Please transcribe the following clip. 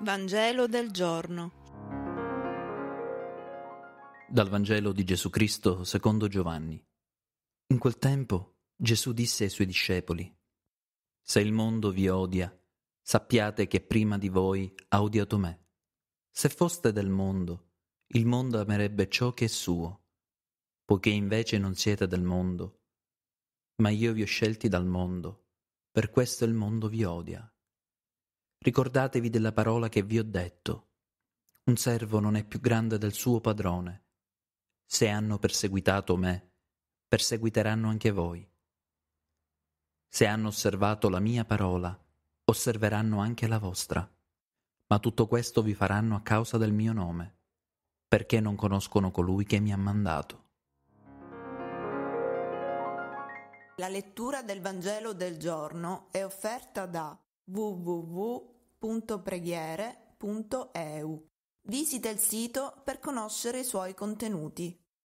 Vangelo del giorno. Dal Vangelo di Gesù Cristo secondo Giovanni. In quel tempo Gesù disse ai suoi discepoli, Se il mondo vi odia, sappiate che prima di voi ha odiato me. Se foste del mondo, il mondo amerebbe ciò che è suo, poiché invece non siete del mondo, ma io vi ho scelti dal mondo, per questo il mondo vi odia. Ricordatevi della parola che vi ho detto. Un servo non è più grande del suo padrone. Se hanno perseguitato me, perseguiteranno anche voi. Se hanno osservato la mia parola, osserveranno anche la vostra. Ma tutto questo vi faranno a causa del mio nome, perché non conoscono colui che mi ha mandato. La lettura del Vangelo del giorno è offerta da www www.preghiere.eu. Visita il sito per conoscere i suoi contenuti.